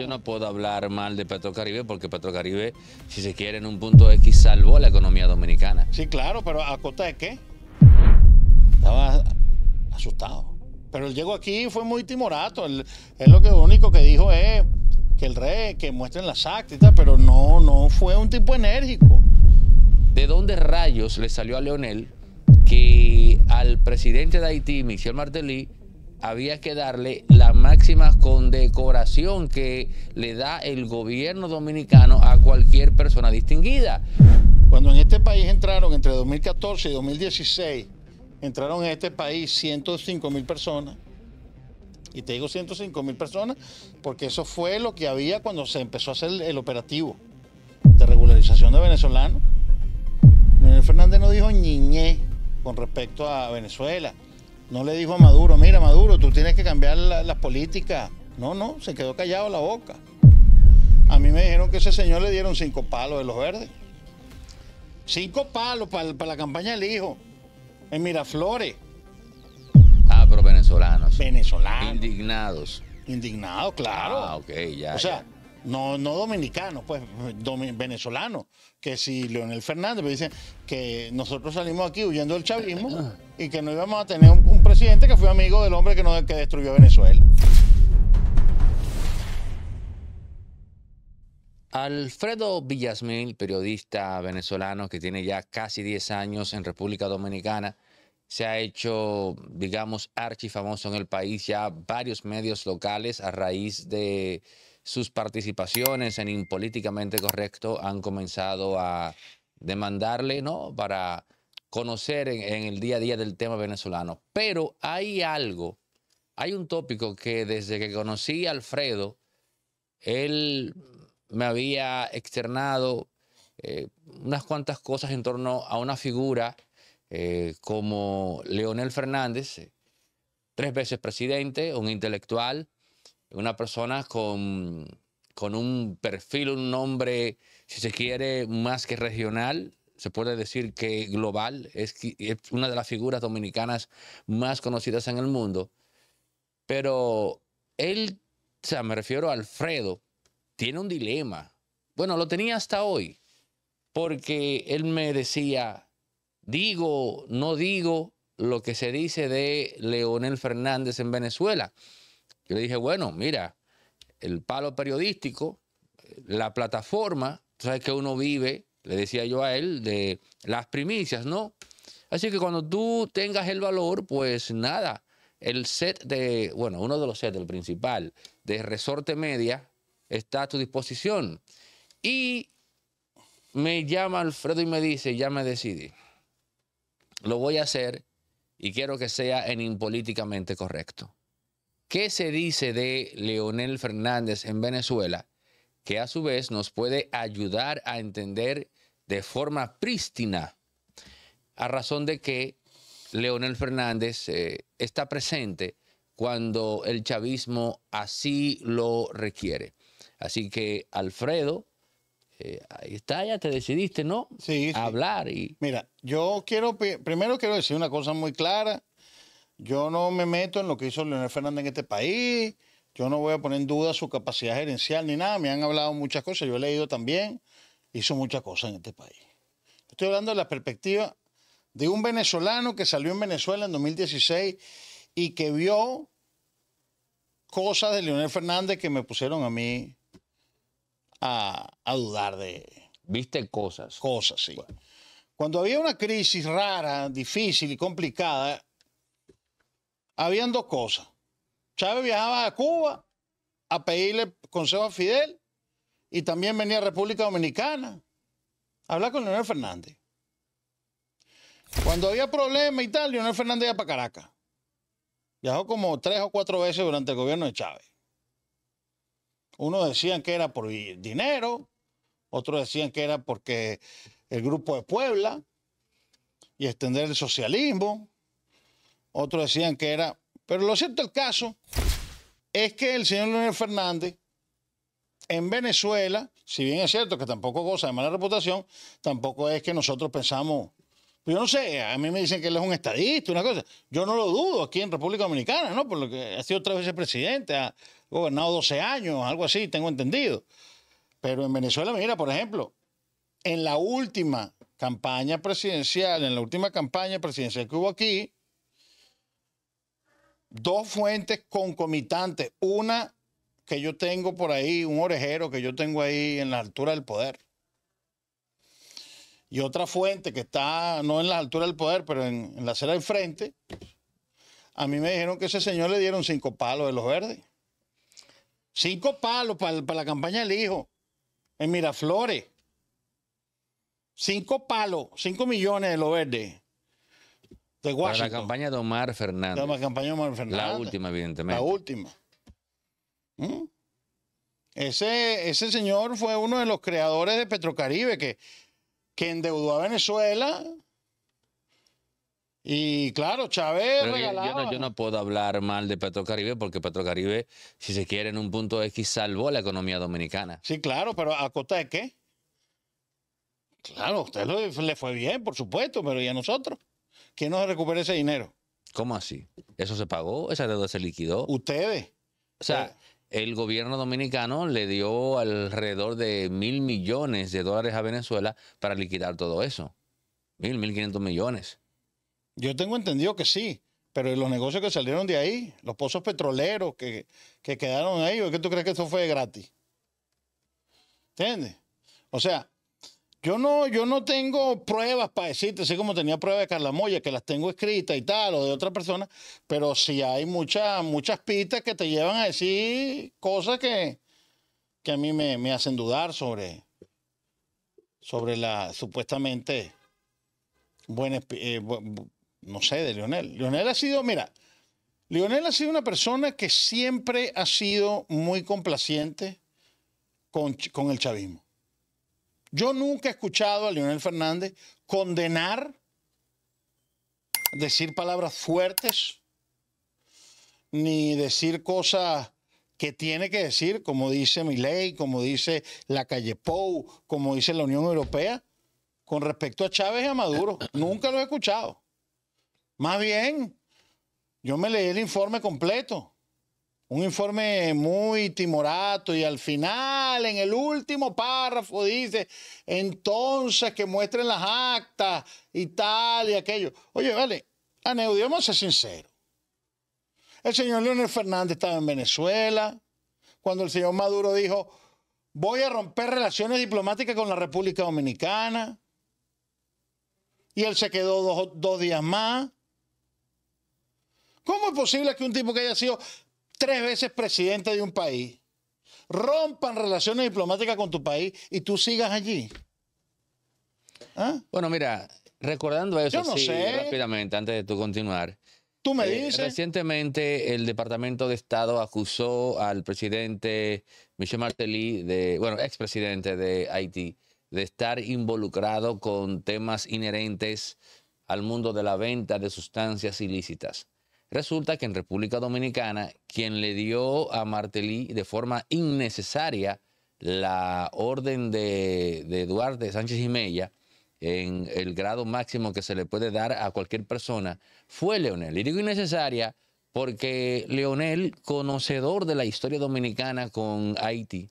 yo no, puedo hablar mal de Petrocaribe porque Petrocaribe, si se quiere, en un punto X salvó la economía dominicana. Sí, claro, pero ¿a costa de qué? Estaba asustado. Pero él llegó aquí y fue muy timorato. Él, lo, que, único que dijo es que el rey, que muestren las actas y tal, pero no, no fue un tipo enérgico. ¿De dónde rayos le salió a Leonel que al presidente de Haití, Michel Martelly, había que darle la máxima condecoración que le da el gobierno dominicano a cualquier persona distinguida. Cuando en este país entraron entre 2014 y 2016, entraron en este país 105 mil personas. Y te digo 105 mil personas porque eso fue lo que había cuando se empezó a hacer el operativo de regularización de venezolanos. Leonel Fernández no dijo niñez con respecto a Venezuela. No le dijo a Maduro, mira Maduro, tú tienes que cambiar las políticas. No, no, se quedó callado la boca. A mí me dijeron que ese señor le dieron cinco palos de los verdes. Cinco palos para la campaña del hijo. En Miraflores. Ah, pero venezolanos. Venezolanos. Indignados. Indignados, claro. Ah, ok, ya. O sea, ya no, no dominicanos, pues venezolano venezolanos, que si Leonel Fernández me dice que nosotros salimos aquí huyendo del chavismo y que no íbamos a tener un, presidente que fue amigo del hombre que, no, que destruyó Venezuela. Alfredo Villasmil, periodista venezolano que tiene ya casi 10 años en República Dominicana, se ha hecho, digamos, archifamoso en el país, ya varios medios locales a raíz de sus participaciones en Impolíticamente Correcto han comenzado a demandarle, ¿no? Para conocer en, el día a día del tema venezolano. Pero hay algo, hay un tópico que desde que conocí a Alfredo, él me había externado eh, unas cuantas cosas en torno a una figura eh, como Leonel Fernández, eh, tres veces presidente, un intelectual, una persona con, un perfil, un nombre, si se quiere, más que regional, se puede decir que global, es, una de las figuras dominicanas más conocidas en el mundo, pero él, o sea, me refiero a Alfredo, tiene un dilema. Bueno, lo tenía hasta hoy, porque él me decía, digo, no digo lo que se dice de Leonel Fernández en Venezuela. Yo le dije, bueno, mira, el palo periodístico, la plataforma, tú sabes que uno vive, le decía yo a él, de las primicias, ¿no? Así que cuando tú tengas el valor, pues nada, el set de, bueno, uno de los sets, el principal, de Resorte Media, está a tu disposición. Y me llama Alfredo y me dice, ya me decidí, lo voy a hacer y quiero que sea en impolíticamente correcto. ¿Qué se dice de Leonel Fernández en Venezuela? Que a su vez nos puede ayudar a entender de forma prístina a razón de que Leonel Fernández eh, está presente cuando el chavismo así lo requiere. Así que, Alfredo, eh, ahí está, ya te decidiste, ¿no? Sí. A hablar y... Mira, yo quiero, primero quiero decir una cosa muy clara yo no me meto en lo que hizo Leonel Fernández en este país. Yo no voy a poner en duda su capacidad gerencial ni nada. Me han hablado muchas cosas. Yo he leído también. Hizo muchas cosas en este país. Estoy hablando de la perspectiva de un venezolano que salió en Venezuela en 2016 y que vio cosas de Leonel Fernández que me pusieron a mí a, dudar de... ¿Viste cosas? Cosas, sí. Cuando había una crisis rara, difícil y complicada, habían dos cosas. Chávez viajaba a Cuba a pedirle consejo a Fidel y también venía a República Dominicana a hablar con Leonel Fernández. Cuando había problemas y tal, Leonel Fernández iba para Caracas. Viajó como tres o cuatro veces durante el gobierno de Chávez. Unos decían que era por dinero, otros decían que era porque el grupo de Puebla y extender el socialismo otros decían que era. Pero lo cierto del caso es que el señor Leonel Fernández en Venezuela, si bien es cierto que tampoco goza de mala reputación, tampoco es que nosotros pensamos. Pues yo no sé, a mí me dicen que él es un estadista, una cosa. Yo no lo dudo aquí en República Dominicana, ¿no? Por lo que ha sido tres veces presidente, ha gobernado 12 años, algo así, tengo entendido. Pero en Venezuela, mira, por ejemplo, en la última campaña presidencial, en la última campaña presidencial que hubo aquí, dos fuentes concomitantes. Una que yo tengo por ahí, un orejero que yo tengo ahí en la altura del poder. Y otra fuente que está no en la altura del poder, pero en, la acera del frente. A mí me dijeron que ese señor le dieron cinco palos de los verdes. Cinco palos para, para la campaña del hijo en Miraflores. Cinco palos, cinco millones de los verdes de la campaña de Omar Fernández. la campaña de Omar La última, evidentemente. La última. ¿Mm? Ese, ese señor fue uno de los creadores de Petrocaribe que, endeudó a Venezuela. Y claro, Chávez regalaba. Yo no, puedo hablar mal de Petrocaribe porque Petrocaribe, si se quiere, en un punto X salvó la economía dominicana. Sí, claro, pero ¿a costa de qué? Claro, a usted le fue bien, por supuesto, pero ¿y a nosotros? ¿Quién no se recupere ese dinero. ¿Cómo así? ¿Eso se pagó? ¿Esa deuda se liquidó? Ustedes. O sea, eh. el gobierno dominicano le dio alrededor de mil millones de dólares a Venezuela para liquidar todo eso. Mil, mil quinientos millones. Yo tengo entendido que sí, pero los negocios que salieron de ahí, los pozos petroleros que, quedaron ahí, ¿o ¿qué tú crees que eso fue gratis? ¿Entiendes? O sea, yo no, yo no tengo pruebas para decirte, así como tenía pruebas de Carla Moya, que las tengo escritas y tal, o de otra persona, pero sí hay muchas, muchas pistas que te llevan a decir cosas que, que a mí me, hacen dudar sobre, sobre la supuestamente buena, eh, no sé, de Lionel. Lionel ha sido, mira, Lionel ha sido una persona que siempre ha sido muy complaciente con el chavismo yo nunca he escuchado a Leonel Fernández condenar, decir palabras fuertes, ni decir cosas que tiene que decir, como dice mi ley, como dice la calle Pou, como dice la Unión Europea, con respecto a Chávez y a Maduro. Nunca lo he escuchado. Más bien, yo me leí el informe completo un informe muy timorato y al final, en el último párrafo, dice, entonces que muestren las actas y tal y aquello. Oye, vale, aneudiamos a ser El señor Leonel Fernández estaba en Venezuela cuando el señor Maduro dijo, voy a romper relaciones diplomáticas con la República Dominicana. Y él se quedó dos, dos días más. ¿Cómo es posible que un tipo que haya sido tres veces presidente de un país, rompan relaciones diplomáticas con tu país y tú sigas allí. ¿Ah? Bueno, mira, recordando eso, rápidamente, antes de tú continuar. Tú me eh, dices. Recientemente el Departamento de Estado acusó al presidente Michel Martelly, de, bueno, expresidente de Haití, de estar involucrado con temas inherentes al mundo de la venta de sustancias ilícitas. Resulta que en República Dominicana, quien le dio a Martelí de forma innecesaria la orden de, Eduardo Sánchez Jiménez, en el grado máximo que se le puede dar a cualquier persona, fue Leonel. Y digo innecesaria porque Leonel, conocedor de la historia dominicana con Haití,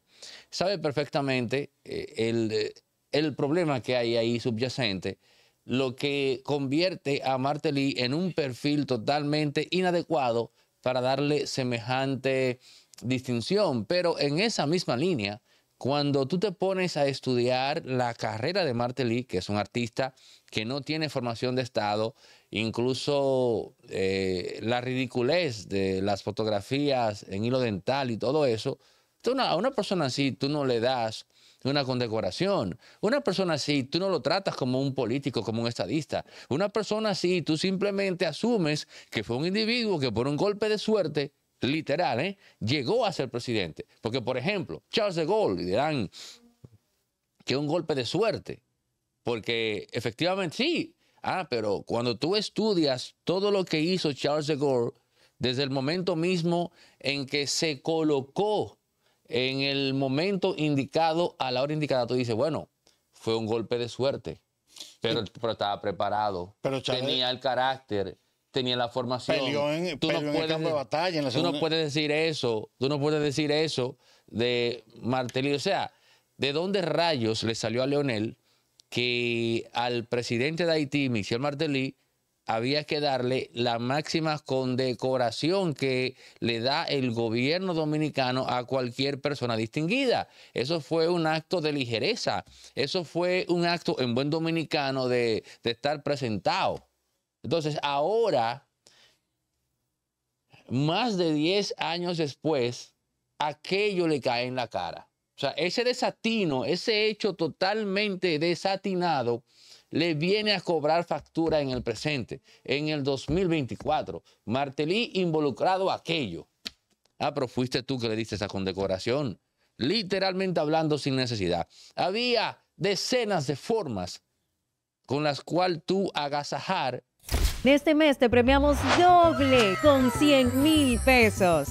sabe perfectamente eh, el, eh, el problema que hay ahí subyacente lo que convierte a Martelly en un perfil totalmente inadecuado para darle semejante distinción. Pero en esa misma línea, cuando tú te pones a estudiar la carrera de Martelly, que es un artista que no tiene formación de Estado, incluso eh, la ridiculez de las fotografías en hilo dental y todo eso, a una persona así tú no le das una condecoración. Una persona así, tú no lo tratas como un político, como un estadista. Una persona así, tú simplemente asumes que fue un individuo que por un golpe de suerte, literal, ¿eh? llegó a ser presidente. Porque, por ejemplo, Charles de Gaulle, dirán que un golpe de suerte. Porque efectivamente sí. Ah, pero cuando tú estudias todo lo que hizo Charles de Gaulle, desde el momento mismo en que se colocó en el momento indicado, a la hora indicada, tú dices, bueno, fue un golpe de suerte, pero, estaba preparado, tenía el carácter, tenía la formación. Peleó en, tú de batalla. tú no puedes decir eso, tú no puedes decir eso de Martelly. O sea, ¿de dónde rayos le salió a Leonel que al presidente de Haití, Michel Martelly, había que darle la máxima condecoración que le da el gobierno dominicano a cualquier persona distinguida. Eso fue un acto de ligereza, eso fue un acto en buen dominicano de, estar presentado. Entonces, ahora, más de 10 años después, aquello le cae en la cara. O sea, ese desatino, ese hecho totalmente desatinado, le viene a cobrar factura en el presente, en el 2024. Martelí involucrado aquello. Ah, pero fuiste tú que le diste esa condecoración. Literalmente hablando sin necesidad. Había decenas de formas con las cuales tú agasajar. En este mes te premiamos doble con 100 mil pesos.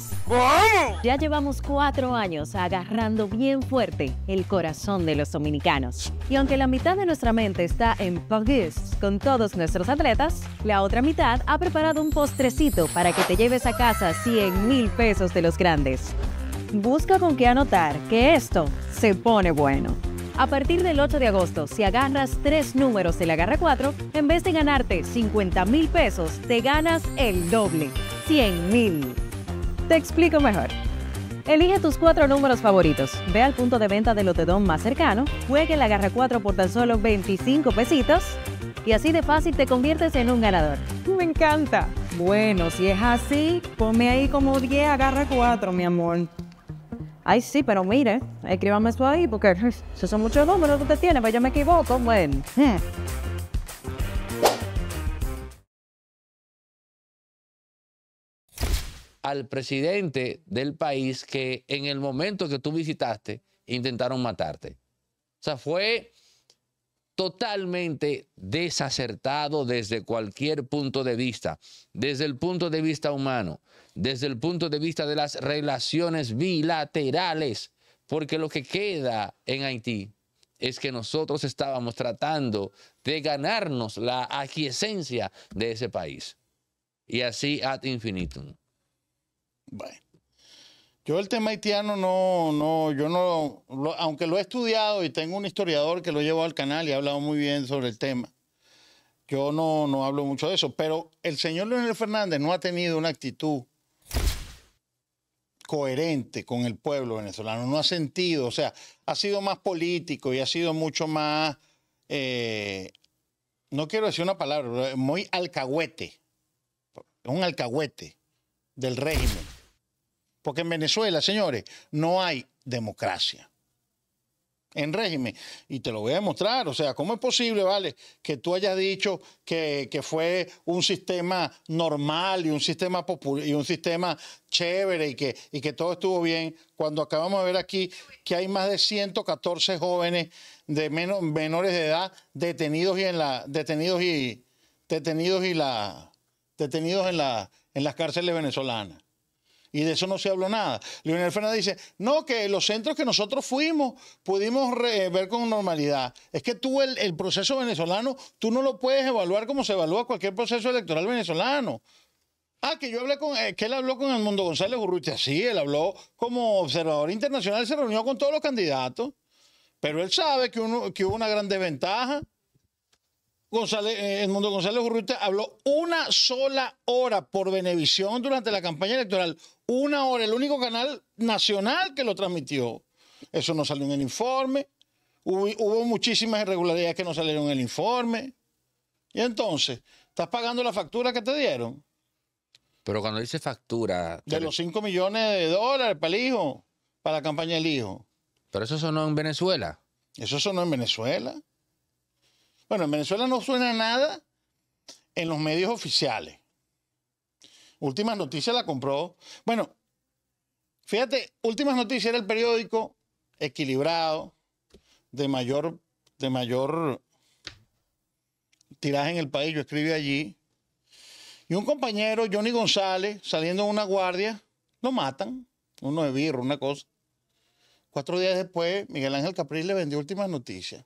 Ya llevamos cuatro años agarrando bien fuerte el corazón de los dominicanos. Y aunque la mitad de nuestra mente está en Pogues con todos nuestros atletas, la otra mitad ha preparado un postrecito para que te lleves a casa 100 mil pesos de los grandes. Busca con qué anotar que esto se pone bueno. A partir del 8 de agosto, si agarras tres números la agarra 4, en vez de ganarte 50 mil pesos, te ganas el doble, 100 mil. Te explico mejor. Elige tus cuatro números favoritos, ve al punto de venta del lotedón más cercano, juegue la garra 4 por tan solo 25 pesitos y así de fácil te conviertes en un ganador. Me encanta. Bueno, si es así, ponme ahí como 10 agarra 4, mi amor. Ay, sí, pero mire, escríbame esto ahí porque esos son muchos números que usted tiene, pero pues yo me equivoco. Bueno. al presidente del país que en el momento que tú visitaste intentaron matarte. O sea, fue totalmente desacertado desde cualquier punto de vista, desde el punto de vista humano, desde el punto de vista de las relaciones bilaterales, porque lo que queda en Haití es que nosotros estábamos tratando de ganarnos la aquiescencia de ese país. Y así ad infinitum. Bueno. Yo el tema haitiano no, no, yo no, aunque lo he estudiado y tengo un historiador que lo llevó al canal y ha hablado muy bien sobre el tema, yo no, no hablo mucho de eso, pero el señor Leonel Fernández no ha tenido una actitud coherente con el pueblo venezolano, no ha sentido, o sea, ha sido más político y ha sido mucho más, eh, no quiero decir una palabra, muy alcahuete, un alcahuete del régimen porque en Venezuela, señores, no hay democracia. En régimen. Y te lo voy a demostrar. O sea, ¿cómo es posible, vale, que tú hayas dicho que, fue un sistema normal y un sistema y un sistema chévere y que, y que todo estuvo bien? Cuando acabamos de ver aquí que hay más de 114 jóvenes de menores de edad detenidos en la. detenidos y. detenidos y la. detenidos en la en las cárceles venezolanas y de eso no se habló nada. Leonel Fernández dice, no, que los centros que nosotros fuimos pudimos eh, ver con normalidad. Es que tú el, proceso venezolano, tú no lo puedes evaluar como se evalúa cualquier proceso electoral venezolano. Ah, que yo hablé con, eh, que él habló con el mundo González Urrutia, sí, él habló como observador internacional, se reunió con todos los candidatos, pero él sabe que, uno, que hubo una gran desventaja. González, eh, Mundo González Urrutia habló una sola hora por Venevisión durante la campaña electoral, una hora, el único canal nacional que lo transmitió. Eso no salió en el informe. Hubo, muchísimas irregularidades que no salieron en el informe. Y entonces, ¿estás pagando la factura que te dieron? Pero cuando dice factura... De los 5 millones de dólares para el hijo, para la campaña del hijo. Pero eso sonó en Venezuela. Eso sonó en Venezuela. Bueno, en Venezuela no suena nada en los medios oficiales. Últimas Noticias la compró. Bueno, fíjate, Últimas Noticias era el periódico equilibrado, de mayor, de mayor tiraje en el país. Yo escribí allí. Y un compañero, Johnny González, saliendo de una guardia, lo matan. Uno de birro, una cosa. Cuatro días después, Miguel Ángel Capriles le vendió últimas noticias.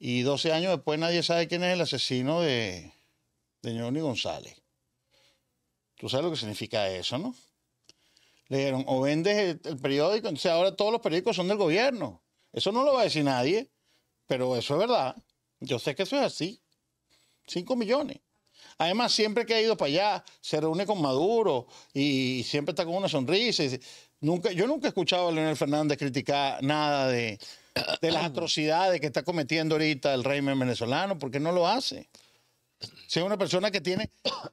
Y 12 años después nadie sabe quién es el asesino de, de Johnny González. Tú sabes lo que significa eso, ¿no? Le dijeron, o vendes el, periódico, entonces ahora todos los periódicos son del gobierno. Eso no lo va a decir nadie, pero eso es verdad. Yo sé que eso es así. Cinco millones. Además, siempre que ha ido para allá, se reúne con Maduro y siempre está con una sonrisa. nunca, yo nunca he escuchado a Leonel Fernández criticar nada de, de las atrocidades que está cometiendo ahorita el régimen venezolano, porque no lo hace. Si es una persona que tiene,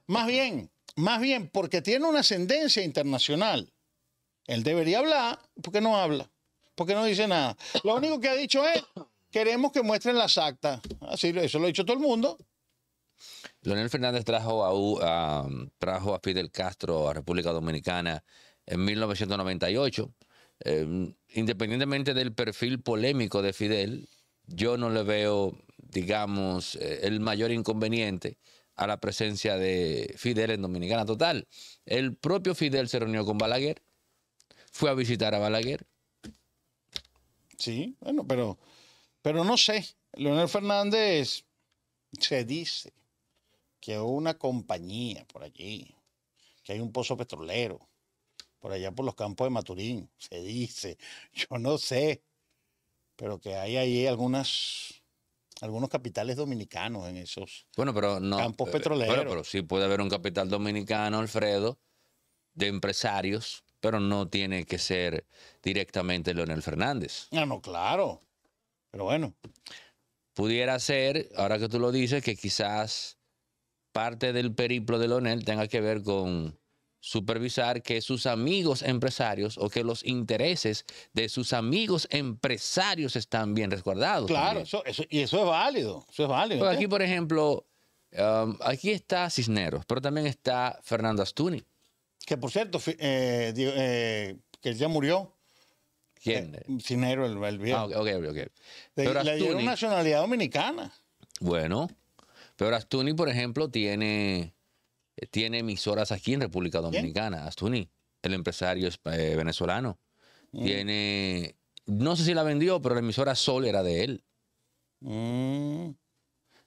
más bien, más bien, porque tiene una ascendencia internacional. Él debería hablar, porque no habla, porque no dice nada. Lo único que ha dicho es, queremos que muestren las actas. Así, eso lo ha dicho todo el mundo. Leonel Fernández trajo a, trajo a Fidel Castro a República Dominicana en 1998. Em, independientemente del perfil polémico de Fidel, yo no le veo, digamos, eh, el mayor inconveniente a la presencia de Fidel en Dominicana. Total, el propio Fidel se reunió con Balaguer, fue a visitar a Balaguer. Sí, bueno, pero, pero no sé. Leonel Fernández se dice que hubo una compañía por allí, que hay un pozo petrolero, por allá por los campos de Maturín, se dice, yo no sé, pero que hay ahí algunas algunos capitales dominicanos en esos bueno, pero no, campos petroleros. Eh, bueno, pero sí puede haber un capital dominicano, Alfredo, de empresarios, pero no tiene que ser directamente Leonel Fernández. No, ah, no, claro. Pero bueno. Pudiera ser, ahora que tú lo dices, que quizás parte del periplo de Leonel tenga que ver con supervisar que sus amigos empresarios o que los intereses de sus amigos empresarios están bien resguardados. Claro, y eso es válido, eso aquí, por ejemplo, um, aquí está Cisneros, pero también está Fernando Astuni. Que por cierto, eh, eh, que ya murió. ¿Quién? Eh, Cisneros, el, viejo. Ah, ok, ok. nacionalidad dominicana. Bueno, pero Astuni, por ejemplo, tiene tiene emisoras aquí en República Dominicana, Astuni, el empresario eh, venezolano. Mm. Tiene, no sé si la vendió, pero la emisora Sol era de él. Mm.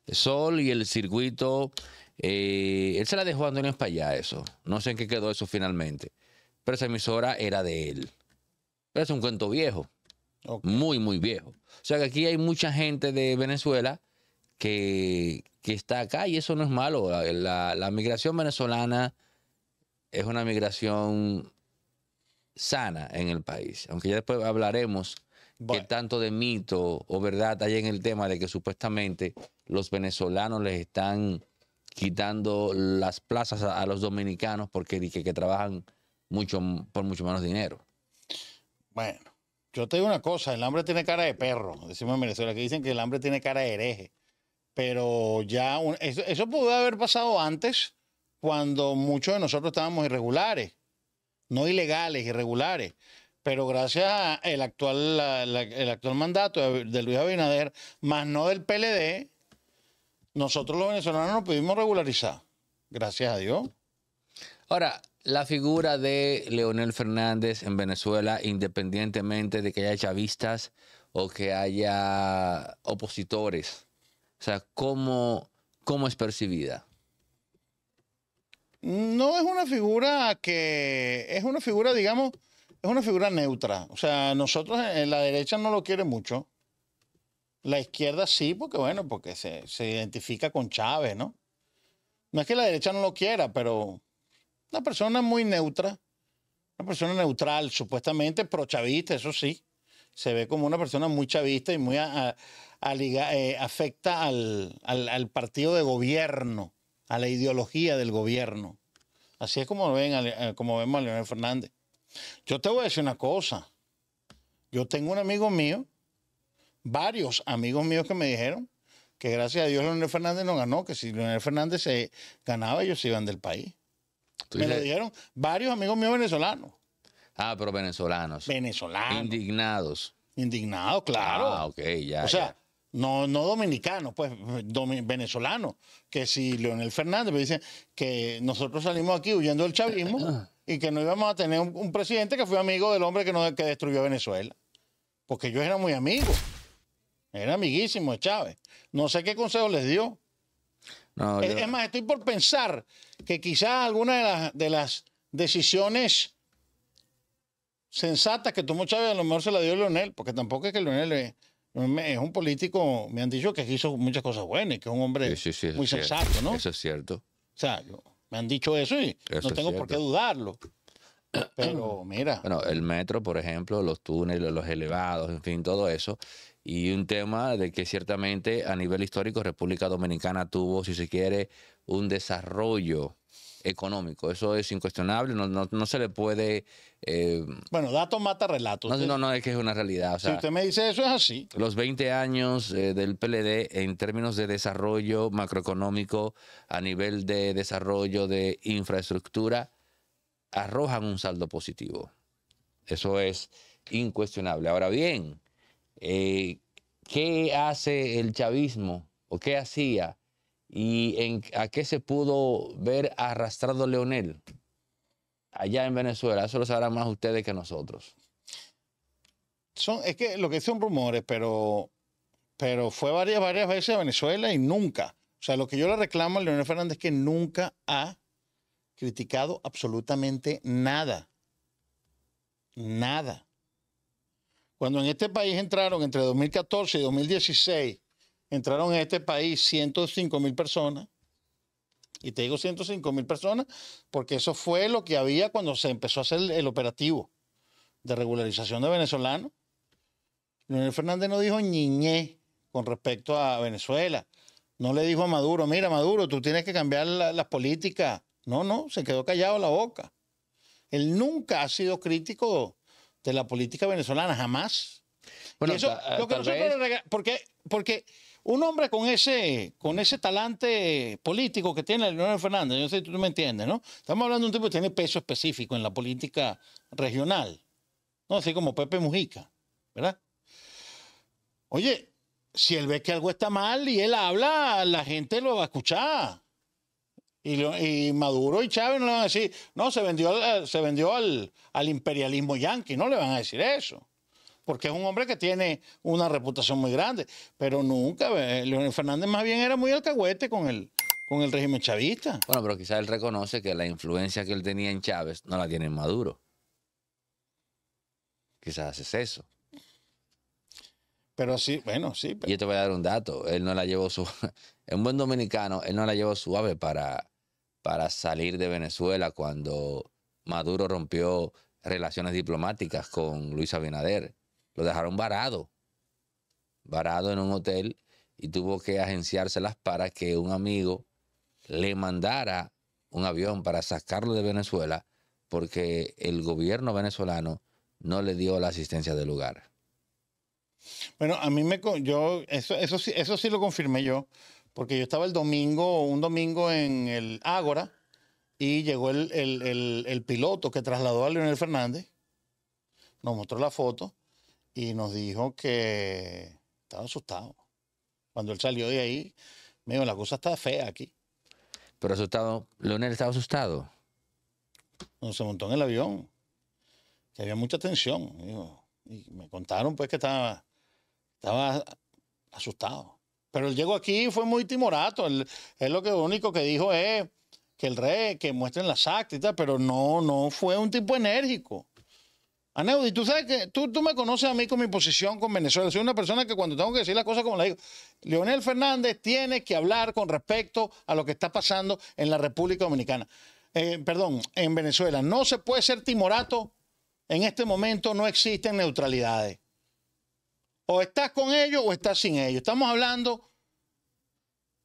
Sol y el circuito, eh, él se la dejó a Antonio España, eso. No sé en qué quedó eso finalmente. Pero esa emisora era de él. Pero es un cuento viejo. Muy, muy viejo. O sea que aquí hay mucha gente de Venezuela que, que está acá y eso no es malo. La, migración venezolana es una migración sana en el país, aunque ya después hablaremos qué tanto de mito o verdad hay en el tema de que supuestamente los venezolanos les están quitando las plazas a, los dominicanos porque que, trabajan mucho por mucho menos dinero. Bueno, yo te digo una cosa, el hambre tiene cara de perro, decimos en Venezuela, que dicen que el hambre tiene cara de hereje pero ya eso, pudo haber pasado antes cuando muchos de nosotros estábamos irregulares, no ilegales, irregulares. Pero gracias al actual, el actual mandato de Luis Abinader, más no del PLD, nosotros los venezolanos nos pudimos regularizar. Gracias a Dios. Ahora, la figura de Leonel Fernández en Venezuela, independientemente de que haya chavistas o que haya opositores, o sea, ¿cómo, es percibida? No es una figura que, es una figura, digamos, es una figura neutra. O sea, nosotros en la derecha no lo quiere mucho. La izquierda sí, porque bueno, porque se, identifica con Chávez, ¿no? No es que la derecha no lo quiera, pero una persona muy neutra, una persona neutral, supuestamente chavista, eso sí. Se ve como una persona muy chavista y muy eh, afecta al, partido de gobierno, a la ideología del gobierno. Así es como, ven eh, como vemos a Leonel Fernández. Yo te voy a decir una cosa. Yo tengo un amigo mío, varios amigos míos que me dijeron que gracias a Dios Leonel Fernández no ganó, que si Leonel Fernández se ganaba, ellos se iban del país. Me lo dijeron varios amigos míos venezolanos. Ah, pero venezolanos. Venezolanos. Indignados. Indignados, claro. Ah, ok, ya. O sea, no, no dominicanos, pues venezolano. que si Leonel Fernández me dice que nosotros salimos aquí huyendo del chavismo y que no íbamos a tener un, presidente que fue amigo del hombre que, no, que destruyó Venezuela, porque yo era muy amigo. era amiguísimo de Chávez. No sé qué consejo les dio. No, es, más, estoy por pensar que quizás alguna de las, de las decisiones sensatas que tomó Chávez a lo mejor se la dio Leonel, porque tampoco es que Leonel... Le es un político, me han dicho que hizo muchas cosas buenas que es un hombre muy sensato, ¿no? Eso es cierto. O sea, me han dicho eso y no tengo por qué dudarlo. Pero mira. Bueno, el metro, por ejemplo, los túneles, los elevados, en fin, todo eso. Y un tema de que ciertamente a nivel histórico República Dominicana tuvo, si se quiere, un desarrollo económico. Eso es incuestionable, no, se le puede... Eh, bueno, datos mata relatos. No, no, no, es que es una realidad. si usted me dice eso, es así. Los 20 años eh, del PLD en términos de desarrollo macroeconómico, a nivel de desarrollo de infraestructura, arrojan un saldo positivo. Eso es incuestionable. Ahora bien, eh, ¿qué hace el chavismo o qué hacía y en, a qué se pudo ver arrastrado Leonel allá en Venezuela. Eso lo sabrán más ustedes que nosotros. Son, es que lo que son rumores, pero, pero fue varias, varias veces a Venezuela y nunca. O sea, lo que yo le reclamo a Leonel Fernández es que nunca ha criticado absolutamente nada. Nada. Cuando en este país entraron entre 2014 y 2016 entraron a este país 105 mil personas. Y te digo 105 mil personas porque eso fue lo que había cuando se empezó a hacer el, operativo de regularización de venezolanos. Leonel Fernández no dijo niñé con respecto a Venezuela. No le dijo a Maduro, mira Maduro, tú tienes que cambiar las políticas. No, no, se quedó callado la boca. Él nunca ha sido crítico de la política venezolana, jamás. Bueno, eso, lo que nosotros porque, porque un hombre con ese, con ese talante político que tiene Leonel Fernández, yo sé si tú me entiendes, ¿no? Estamos hablando de un tipo que tiene peso específico en la política regional, ¿no? Así como Pepe Mujica, ¿verdad? Oye, si él ve que algo está mal y él habla, la gente lo va a escuchar. Y, y Maduro y Chávez no le van a decir, no, se vendió, se vendió al, al imperialismo yanqui, no le van a decir eso porque es un hombre que tiene una reputación muy grande, pero nunca, eh, Leonel Fernández más bien era muy alcahuete con el, con el régimen chavista. Bueno, pero quizás él reconoce que la influencia que él tenía en Chávez no la tiene en Maduro. Quizás es eso. Pero sí, bueno, sí. Y Yo te voy a dar un dato. Él no la llevó su... un buen dominicano, él no la llevó suave para, para salir de Venezuela cuando Maduro rompió relaciones diplomáticas con Luis Abinader. Lo dejaron varado, varado en un hotel y tuvo que agenciárselas para que un amigo le mandara un avión para sacarlo de Venezuela porque el gobierno venezolano no le dio la asistencia del lugar. Bueno, a mí me yo eso sí eso sí lo confirmé yo, porque yo estaba el domingo, un domingo en el Ágora y llegó el, el piloto que trasladó a Leonel Fernández. Nos mostró la foto y nos dijo que estaba asustado. Cuando él salió de ahí, me dijo, la cosa está fea aquí. Pero asustado, Leonel estaba asustado. Cuando se montó en el avión, que había mucha tensión. y me contaron pues que estaba, estaba asustado. Pero él llegó aquí y fue muy timorato. Él, lo que único que dijo es que el rey, que muestren las actas y tal, pero no, no fue un tipo enérgico. Aneudi, tú sabes que tú, tú me conoces a mí con mi posición con Venezuela. Soy una persona que cuando tengo que decir las cosas como la digo, Leonel Fernández tiene que hablar con respecto a lo que está pasando en la República Dominicana. Eh, perdón, en Venezuela. No se puede ser timorato. En este momento no existen neutralidades. O estás con ellos o estás sin ellos. Estamos hablando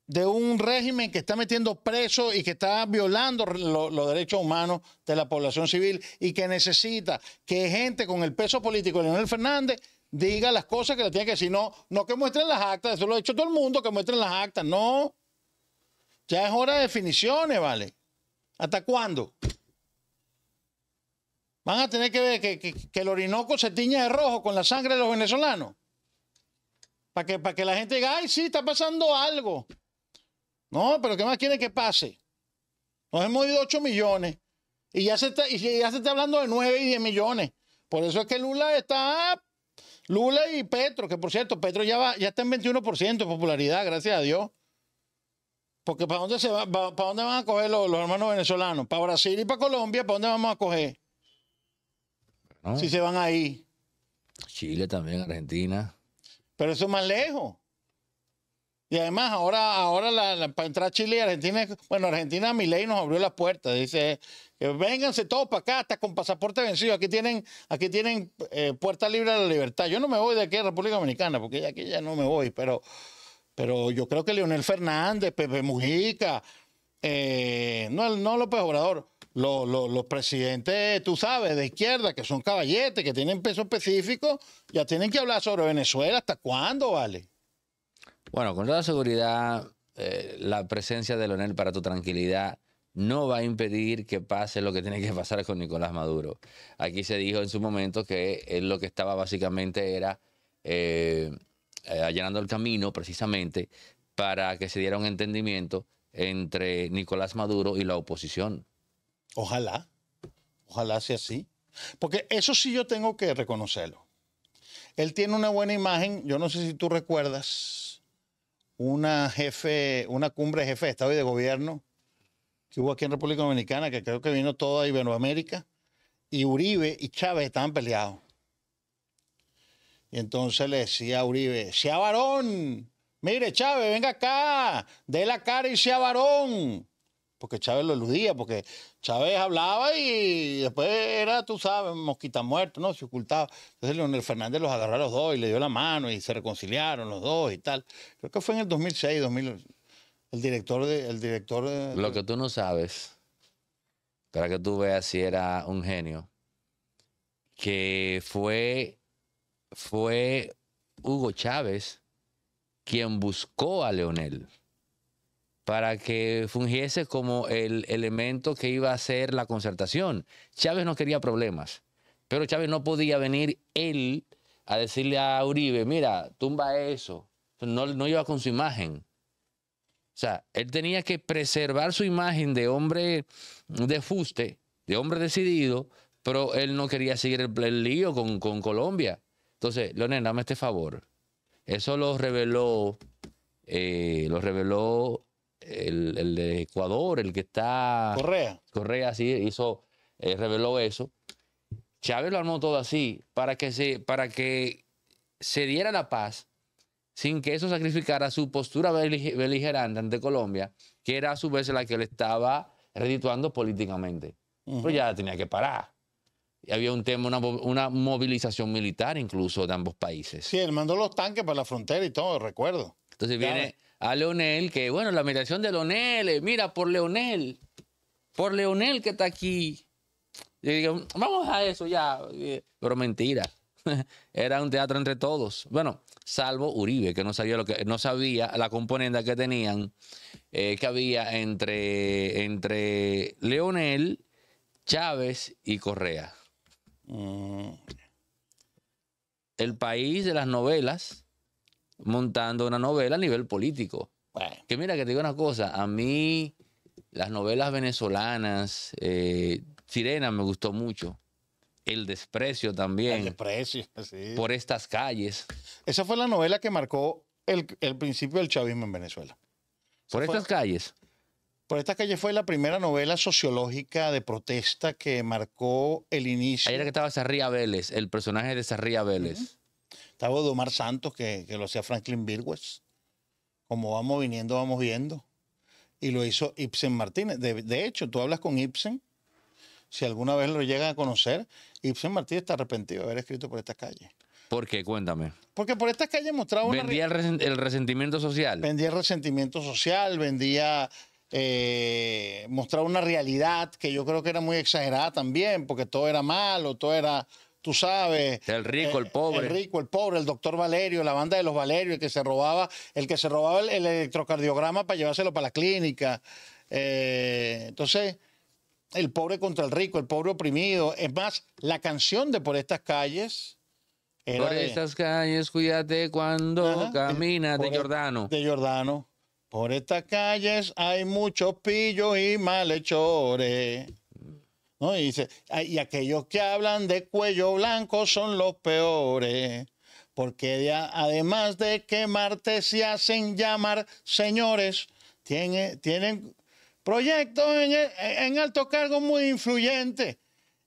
de un régimen que está metiendo presos y que está violando los derechos humanos de la población civil y que necesita que gente con el peso político de Leonel Fernández diga las cosas que le tiene que decir. No, no que muestren las actas, eso lo ha dicho todo el mundo, que muestren las actas. No. Ya es hora de definiciones, ¿vale? ¿Hasta cuándo? Van a tener que ver que, el Orinoco se tiña de rojo con la sangre de los venezolanos. Para que, para que la gente diga, ay, sí, está pasando algo. No, pero ¿qué más quiere que pase? Nos hemos ido 8 millones y ya se está, y ya se está hablando de 9 y 10 millones. Por eso es que Lula está. Lula y Petro, que por cierto, Petro ya, va, ya está en 21% de popularidad, gracias a Dios. Porque ¿para dónde, se va, para, dónde van a coger los, hermanos venezolanos? ¿Para Brasil y para Colombia? ¿Para dónde vamos a coger? Si se van ahí. Chile también, Argentina. Pero eso es más lejos. Y además, ahora, ahora la, la, para entrar a Chile y Argentina, bueno, Argentina mi ley nos abrió las puertas. Dice, eh, vénganse todos para acá, hasta con pasaporte vencido. Aquí tienen, aquí tienen eh, puerta libre a la libertad. Yo no me voy de aquí a República Dominicana, porque aquí ya no me voy, pero, pero yo creo que Leonel Fernández, Pepe Mujica, eh, no, no López Obrador, los, los, presidentes, tú sabes, de izquierda, que son caballetes, que tienen peso específico, ya tienen que hablar sobre Venezuela. ¿Hasta cuándo, vale? Bueno, con toda seguridad, eh, la presencia de Leonel para tu tranquilidad no va a impedir que pase lo que tiene que pasar con Nicolás Maduro. Aquí se dijo en su momento que él lo que estaba básicamente era eh, eh, allanando el camino precisamente para que se diera un entendimiento entre Nicolás Maduro y la oposición. Ojalá, ojalá sea así. Porque eso sí yo tengo que reconocerlo. Él tiene una buena imagen, yo no sé si tú recuerdas, una, jefe, una cumbre de jefe de Estado y de Gobierno que hubo aquí en República Dominicana, que creo que vino toda Iberoamérica, y Uribe y Chávez estaban peleados. Y entonces le decía a Uribe, sea varón, mire Chávez, venga acá, dé la cara y sea varón porque Chávez lo eludía, porque Chávez hablaba y después era, tú sabes, mosquita muerta, ¿no? Se ocultaba. Entonces Leonel Fernández los agarró a los dos y le dio la mano y se reconciliaron los dos y tal. Creo que fue en el 2006, 2000. El director de... El director Lo que tú no sabes, para que tú veas si era un genio, que fue, fue Hugo Chávez quien buscó a Leonel para que fungiese como el elemento que iba a ser la concertación. Chávez no quería problemas, pero Chávez no podía venir él a decirle a Uribe, mira, tumba eso. No, no iba con su imagen. O sea, él tenía que preservar su imagen de hombre de fuste, de hombre decidido, pero él no quería seguir el, lío con, Colombia. Entonces, Leonel, dame este favor. Eso lo reveló, eh, lo reveló el, de Ecuador, el que está... Correa. Correa, sí, hizo, eh, reveló eso. Chávez lo armó todo así para que, se, para que se diera la paz sin que eso sacrificara su postura beligerante ante Colombia, que era a su vez la que le estaba redituando políticamente. Pero ya tenía que parar. Y había un tema, una, una, movilización militar incluso de ambos países. Sí, él mandó los tanques para la frontera y todo, recuerdo. Entonces viene, a Leonel, que bueno, la admiración de Leonel, eh, mira por Leonel, por Leonel que está aquí. vamos a eso ya, eh, pero mentira. Era un teatro entre todos. Bueno, salvo Uribe, que no sabía lo que no sabía la componenda que tenían, eh, que había entre, entre Leonel, Chávez y Correa. El país de las novelas montando una novela a nivel político. Que mira, que te digo una cosa, a mí las novelas venezolanas, eh, Sirena me gustó mucho. El desprecio también. El desprecio, Por estas calles. Esa fue la novela que marcó el, principio del chavismo en Venezuela. Por estas calles. Por estas calles fue la primera novela sociológica de protesta que marcó el inicio. Ahí era que estaba sarría Vélez, el personaje de sarría Vélez estaba Domar Santos, que, lo hacía Franklin Virgües. Como vamos viniendo, vamos viendo. Y lo hizo Ibsen Martínez. De, hecho, tú hablas con Ibsen. Si alguna vez lo llegan a conocer, Ibsen Martínez está arrepentido de haber escrito por esta calle. ¿Por qué? Cuéntame. Porque por estas calles mostraba una... Vendía el, resentimiento social. Vendía el resentimiento social, vendía... Eh, mostraba mostrar una realidad que yo creo que era muy exagerada también, porque todo era malo, todo era tú sabes. El rico, eh, el pobre. El rico, el pobre, el doctor Valerio, la banda de los Valerio, el que se robaba, el que se robaba el, electrocardiograma para llevárselo para la clínica. Eh, entonces, el pobre contra el rico, el pobre oprimido. Es más, la canción de Por estas calles. por estas calles, cuídate cuando caminas, e- de, Giordano. De Jordano. Por estas calles hay muchos pillos y malhechores. Y dice, y aquellos que hablan de cuello blanco son los peores, porque además de que Marte se hacen llamar señores, tienen proyectos en, alto cargo muy influyentes.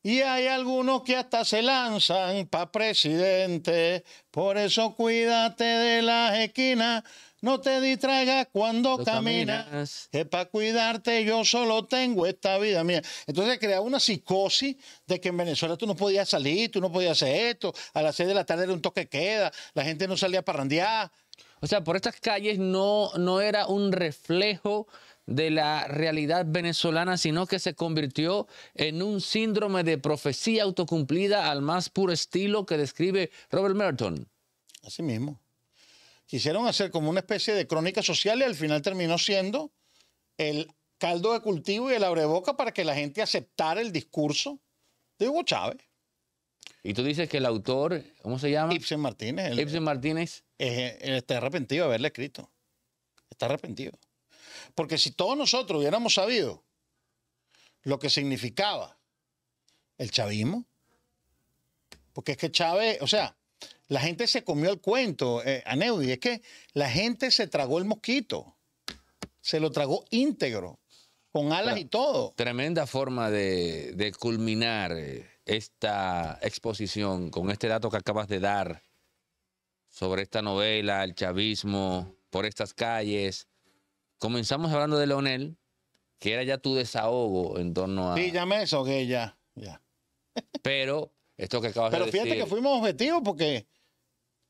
Y hay algunos que hasta se lanzan para presidente. Por eso cuídate de las esquinas, no te distraigas cuando caminas, Es para cuidarte, yo solo tengo esta vida mía. Entonces crea una psicosis de que en Venezuela tú no podías salir, tú no podías hacer esto. A las seis de la tarde era un toque queda, la gente no salía para randear. O sea, por estas calles no, no era un reflejo de la realidad venezolana, sino que se convirtió en un síndrome de profecía autocumplida al más puro estilo que describe Robert Merton. Así mismo quisieron hacer como una especie de crónica social y al final terminó siendo el caldo de cultivo y el abreboca para que la gente aceptara el discurso de Hugo Chávez. Y tú dices que el autor, ¿cómo se llama? Ibsen Martínez. El, Martínez. Eh, está arrepentido de haberle escrito. Está arrepentido. Porque si todos nosotros hubiéramos sabido lo que significaba el chavismo, porque es que Chávez, o sea, la gente se comió el cuento, eh, Aneudi. Es que la gente se tragó el mosquito. Se lo tragó íntegro, con alas y todo. Tremenda forma de, culminar eh, esta exposición con este dato que acabas de dar sobre esta novela, el chavismo, por estas calles. Comenzamos hablando de Leonel, que era ya tu desahogo en torno a. Sí, ya me desahogué, ya. ya. Pero esto que acabas de decir. Pero fíjate que fuimos objetivos porque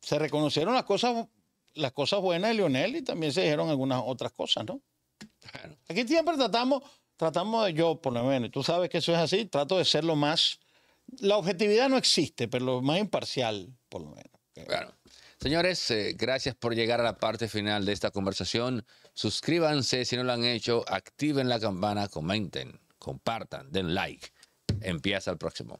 se reconocieron las cosas, las cosas buenas de Lionel y también se dijeron algunas otras cosas, ¿no? Aquí siempre tratamos, tratamos de yo, por lo menos, tú sabes que eso es así, trato de ser lo más. La objetividad no existe, pero lo más imparcial, por lo menos. Claro. Señores, eh, gracias por llegar a la parte final de esta conversación. Suscríbanse si no lo han hecho, activen la campana, comenten, compartan, den like. Empieza el próximo.